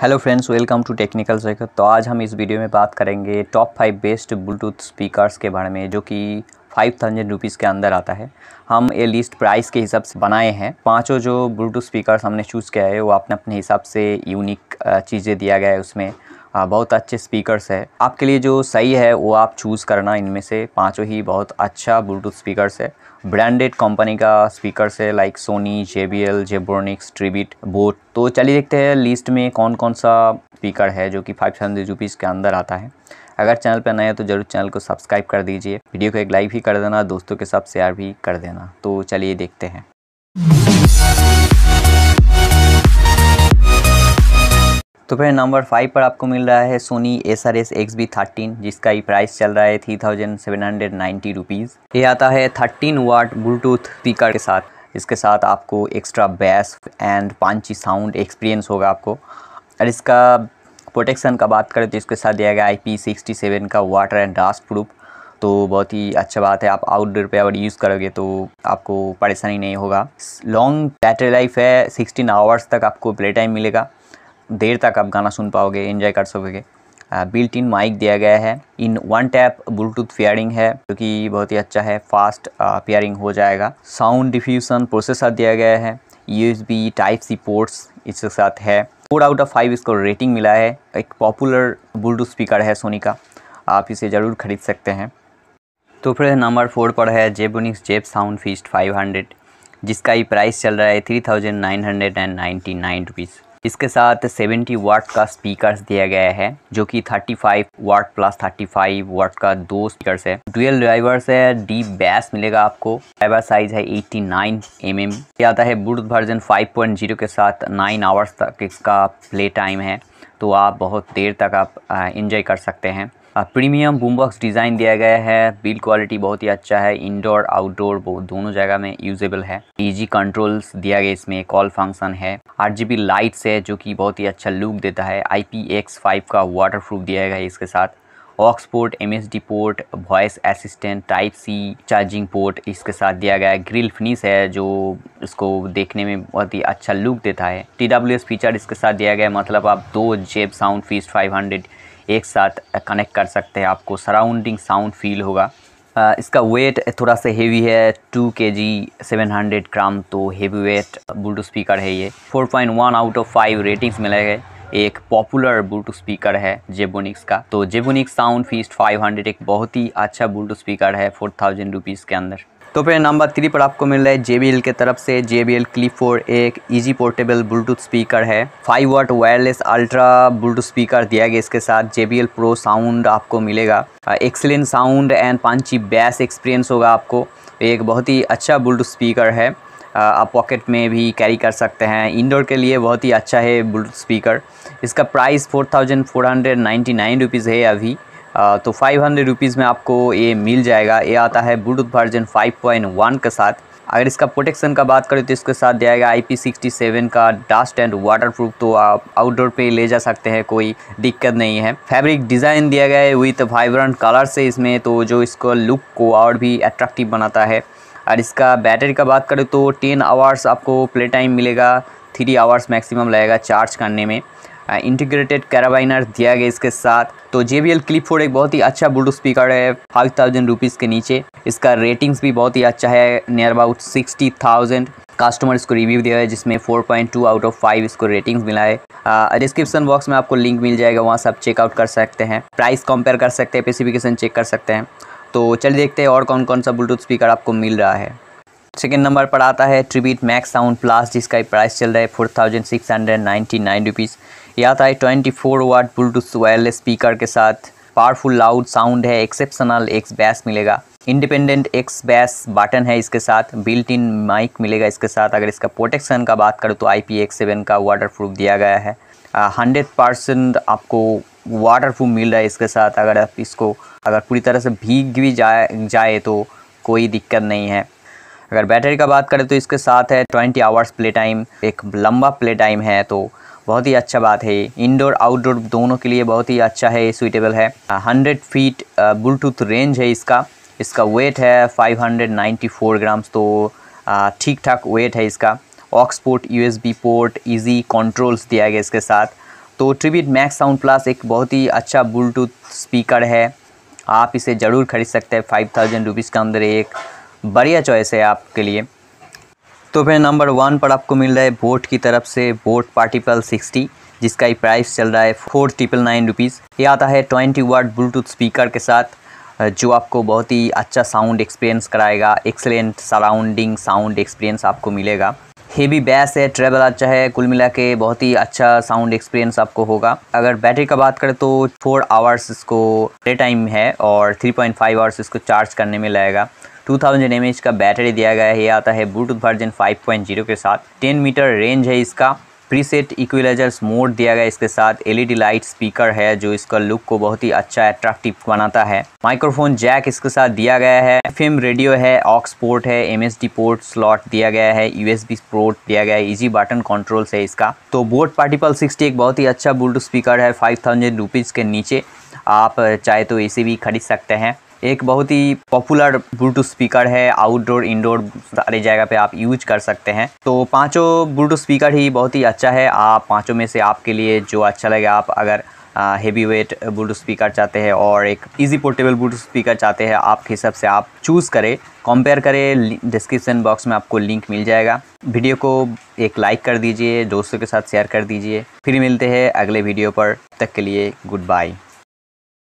hello friends welcome to technical सेक तो आज हम इस वीडियो में बात करेंगे top five best Bluetooth speakers के बारे में जो कि फाइव थाउजेंड रुपीज़ के अंदर आता है हम ये लिस्ट प्राइस के हिसाब से बनाए हैं पांचों जो ब्लूटूथ स्पीकर्स हमने चूज़ किया है वो अपने अपने हिसाब से यूनिक चीज़ें दिया गया है उसमें हाँ, बहुत अच्छे स्पीकर्स है आपके लिए जो सही है वो आप चूज़ करना इनमें से पाँचों ही बहुत अच्छा ब्लूटूथ स्पीकर्स है ब्रांडेड कंपनी का स्पीकर्स है like Sony J B L Zebronics Tribit boAt तो चलिए देखते हैं लिस्ट में कौन कौन सा स्पीकर है जो कि फाइव हंड्रेड रुपीज़ के अंदर आता है अगर चैनल पर नया है तो ज़रूर चैनल को सब्सक्राइब कर दीजिए वीडियो को एक लाइक भी कर देना दोस्तों के साथ शेयर भी कर देना तो चलिए देखते हैं तो फिर नंबर फाइव पर आपको मिल रहा है Sony S R S X B thirteen जिसका ही प्राइस चल रहा है three thousand seven hundred ninety rupees ये आता है थर्टीन वाट ब्लूटूथ स्पीकर के साथ इसके साथ आपको extra bass and punchy sound experience होगा आपको और इसका प्रोटेक्शन का बात करें तो इसके साथ दिया गया आई पी सिक्सटी सेवन का वाटर एंड रास्ट प्रूफ तो बहुत ही अच्छा बात है आप आउटडोर पे अगर यूज़ करोगे तो आपको परेशानी नहीं होगा लॉन्ग बैटरी लाइफ है सिक्सटीन आवर्स तक आपको प्ले टाइम मिलेगा देर तक आप गाना सुन पाओगे एंजॉय कर सकोगे बिल्ट इन माइक दिया गया है in one tap Bluetooth pairing है जो कि बहुत ही अच्छा है फास्ट पेयरिंग हो जाएगा साउंड डिफ्यूज़न प्रोसेसर दिया गया है बी टाइप सी पोर्ट्स इसके साथ है फोर आउट ऑफ फाइव इसको रेटिंग मिला है एक पॉपुलर ब्लूटूथ स्पीकर है सोनी का आप इसे ज़रूर खरीद सकते हैं तो फिर नंबर फोर पर है जेबोनिक्स जेब साउंड फीस्ट 500 जिसका ही प्राइस चल रहा है three thousand nine hundred and ninety nine rupees इसके साथ 70 वाट का स्पीकर्स दिया गया है जो कि 35 वाट प्लस 35 वाट का दो स्पीकर्स है डुअल ड्राइवर्स है डीप बैस मिलेगा आपको ड्राइवर साइज है 89 नाइन एम आता है बुड़ वर्जन 5.0 के साथ 9 आवर्स तक इसका प्ले टाइम है तो आप बहुत देर तक आप इंजॉय कर सकते हैं प्रीमियम बूमबॉक्स डिज़ाइन दिया गया है बिल्ड क्वालिटी बहुत ही अच्छा है इंडोर आउटडोर दोनों जगह में यूजेबल है इजी कंट्रोल्स दिया गया इसमें कॉल फंक्शन है आठ लाइट्स है जो कि बहुत ही अच्छा लुक देता है आई का वाटरप्रूफ दिया गया है इसके साथ aux port M port voice assistant type C charging port इसके साथ दिया गया है ग्रिल फिनिश है जो इसको देखने में बहुत ही अच्छा लुक देता है टी डब्ल्यू एस फीचर इसके साथ दिया गया है मतलब आप दो जेब साउंड फीस फाइव हंड्रेड एक साथ कनेक्ट कर सकते हैं आपको सराउंडिंग साउंड फील होगा इसका वेट थोड़ा सा हेवी है टू के जी सेवन हंड्रेड ग्राम तो हेवी वेट ब्लूटूथ स्पीकर है ये four point one out of five ratings मिले गए एक पॉपुलर ब्लूटूथ स्पीकर है जेबोनिक्स का तो जेबोनिक्स साउंड फीस्ट 500 एक बहुत ही अच्छा ब्लूटूथ स्पीकर है फोर थाउजेंड रुपीज़ के अंदर तो फिर नंबर थ्री पर आपको मिल रहा है जे के तरफ से J B L clip four एक ईजी पोर्टेबल ब्लूटूथ स्पीकर है five watt wireless ultra Bluetooth speaker दिया गया इसके साथ J B L pro sound आपको मिलेगा excellent sound and punchy bass experience होगा आपको एक बहुत ही अच्छा ब्लूटूथ स्पीकर है आप पॉकेट में भी कैरी कर सकते हैं इंडोर के लिए बहुत ही अच्छा है ब्लूटूथ स्पीकर इसका price four thousand four hundred ninety nine rupees है अभी आ, तो फाइव हंड्रेड रुपीज़ में आपको ये मिल जाएगा ये आता है Bluetooth version five point one के साथ अगर इसका प्रोटेक्शन का बात करें तो इसके साथ जाएगा आई पी सिक्सटी सेवन का डस्ट एंड वाटर प्रूफ तो आप आउटडोर पे ले जा सकते हैं कोई दिक्कत नहीं है फैब्रिक डिज़ाइन दिया गया है विथ वाइब्रेंट कलर से इसमें तो जो इसको लुक को और भी अट्रैक्टिव बनाता है और इसका बैटरी का बात करें तो टेन आवर्स आपको प्ले टाइम मिलेगा थ्री आवर्स मैक्सिमम लगेगा चार्ज करने में इंटीग्रेटेड कैराबाइनर दिया गया इसके साथ तो J B L clip four एक बहुत ही अच्छा ब्लूटूथ स्पीकर है फाइव थाउजेंड रुपीज़ के नीचे इसका रेटिंग्स भी बहुत ही अच्छा है near about sixty thousand customer इसको रिव्यू दिया है जिसमें four point two out of five इसको रेटिंग्स मिला है डिस्क्रिप्शन बॉक्स में आपको लिंक मिल जाएगा वहाँ से आप चेकआउट कर सकते हैं प्राइस कंपेयर कर सकते हैं स्पेसिफिकेशन चेक कर सकते हैं तो चलिए देखते हैं और कौन कौन सा ब्लूटूथ स्पीकर आपको मिल रहा है सेकेंड नंबर पर आता है ट्रिबीट मैक्स साउंड प्लस जिसका प्राइस चल रहा है four thousand six hundred ninety nine rupees यह आता है twenty four watt Bluetooth wireless speaker के साथ पावरफुल लाउड साउंड है एक्सेप्शनल एक्स बैस मिलेगा इंडिपेंडेंट एक्स बैस बटन है इसके साथ बिल्ट इन माइक मिलेगा इसके साथ अगर इसका प्रोटेक्शन का बात करूँ तो आई पी एक्स सेवन का वाटर प्रूफ दिया गया है हंड्रेड परसेंट आपको वाटर प्रूफ मिल रहा है इसके साथ अगर आप इसको अगर पूरी तरह से भीग भी जाए जाए तो कोई दिक्कत नहीं है अगर बैटरी का बात करें तो इसके साथ है ट्वेंटी आवर्स प्ले टाइम एक लंबा प्ले टाइम है तो बहुत ही अच्छा बात है इंडोर आउटडोर दोनों के लिए बहुत ही अच्छा है सुइटेबल है हंड्रेड फीट ब्लूटूथ रेंज है इसका इसका वेट है five hundred ninety four grams तो ठीक ठाक वेट है इसका aux port B port easy controls दिया गया इसके साथ तो ट्रिबिट मैक्स साउंड प्लस एक बहुत ही अच्छा ब्लूटूथ स्पीकर है आप इसे ज़रूर खरीद सकते हैं फाइव थाउजेंड रुपीज़ के अंदर एक बढ़िया चॉइस है आपके लिए तो फिर नंबर वन पर आपको मिल रहा है बोट की तरफ से बोट पार्टिपल सिक्सटी जिसका ही प्राइस चल रहा है फोर ट्रिपल नाइन रुपीज़ ये आता है ट्वेंटी वाट ब्लूटूथ स्पीकर के साथ जो आपको बहुत ही अच्छा साउंड एक्सपीरियंस कराएगा एक्सेलेंट सराउंडिंग साउंड एक्सपीरियंस आपको मिलेगा हेवी बैस है ट्रेवल अच्छा है कुल मिला के बहुत ही अच्छा साउंड एक्सपीरियंस आपको होगा अगर बैटरी का बात करें तो फोर आवर्स इसको डे टाइम है और थ्री पॉइंट फाइव आवर्स इसको चार्ज करने में लगेगा 2000 थाउजेंड का बैटरी दिया गया है ये आता है ब्लूटूथ वर्जन 5.0 के साथ 10 मीटर रेंज है इसका प्रीसेट इक्विलाइजर्स मोड दिया गया इसके साथ एलईडी लाइट स्पीकर है जो इसका लुक को बहुत ही अच्छा अट्रैक्टिव बनाता है माइक्रोफोन जैक इसके साथ दिया गया है फिल्म रेडियो है ऑक्स पोर्ट है एमएसडी पोर्ट स्लॉट दिया गया है यूएसबी पोर्ट दिया गया है इजी बटन कंट्रोल्स है इसका तो बोट पार्टिपल सिक्सटी एक बहुत ही अच्छा ब्लूटूथ स्पीकर है फाइव थाउजेंड के नीचे आप चाहे तो इसे भी खरीद सकते हैं एक बहुत ही पॉपुलर ब्लूटूथ स्पीकर है आउटडोर इंडोर सारे जगह पे आप यूज कर सकते हैं तो पांचों ब्लूटूथ स्पीकर ही बहुत ही अच्छा है आप पांचों में से आपके लिए जो अच्छा लगे आप अगर हेवी वेट ब्लूटूथ स्पीकर चाहते हैं और एक इजी पोर्टेबल ब्लूटूथ स्पीकर चाहते हैं आपके हिसाब से आप चूज़ करें कंपेयर करें डिस्क्रिप्शन बॉक्स में आपको लिंक मिल जाएगा वीडियो को एक लाइक कर दीजिए दोस्तों के साथ शेयर कर दीजिए फिर मिलते हैं अगले वीडियो पर तक के लिए गुड बाय